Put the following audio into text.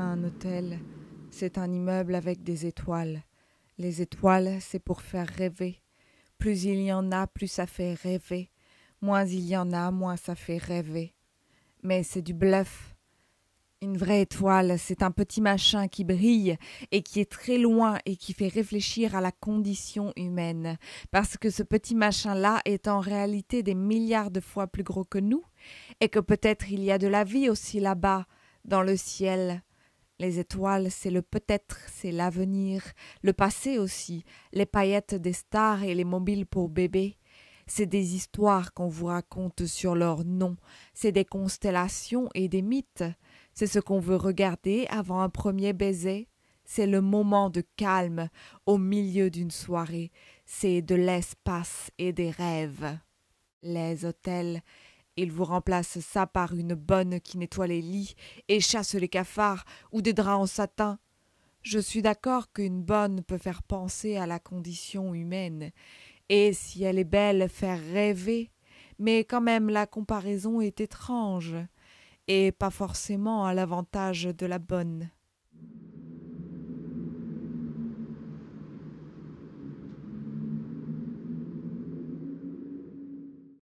un hôtel, c'est un immeuble avec des étoiles. Les étoiles, c'est pour faire rêver. Plus il y en a, plus ça fait rêver. Moins il y en a, moins ça fait rêver. Mais c'est du bluff. Une vraie étoile, c'est un petit machin qui brille et qui est très loin et qui fait réfléchir à la condition humaine. Parce que ce petit machin-là est en réalité des milliards de fois plus gros que nous et que peut-être il y a de la vie aussi là-bas, dans le ciel. Les étoiles, c'est le peut-être, c'est l'avenir, le passé aussi, les paillettes des stars et les mobiles pour bébés. C'est des histoires qu'on vous raconte sur leurs noms, c'est des constellations et des mythes. C'est ce qu'on veut regarder avant un premier baiser. C'est le moment de calme au milieu d'une soirée. C'est de l'espace et des rêves. Les hôtels, il vous remplace ça par une bonne qui nettoie les lits et chasse les cafards ou des draps en satin. Je suis d'accord qu'une bonne peut faire penser à la condition humaine, et si elle est belle, faire rêver, mais quand même la comparaison est étrange, et pas forcément à l'avantage de la bonne.